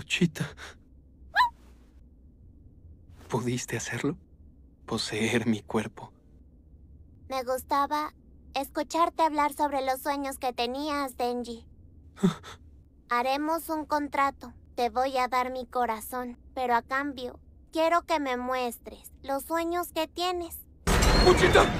¡Muchita! ¿Pudiste hacerlo? Poseer mi cuerpo. Me gustaba escucharte hablar sobre los sueños que tenías, Denji. Haremos un contrato. Te voy a dar mi corazón, pero a cambio, quiero que me muestres los sueños que tienes. ¡Muchita!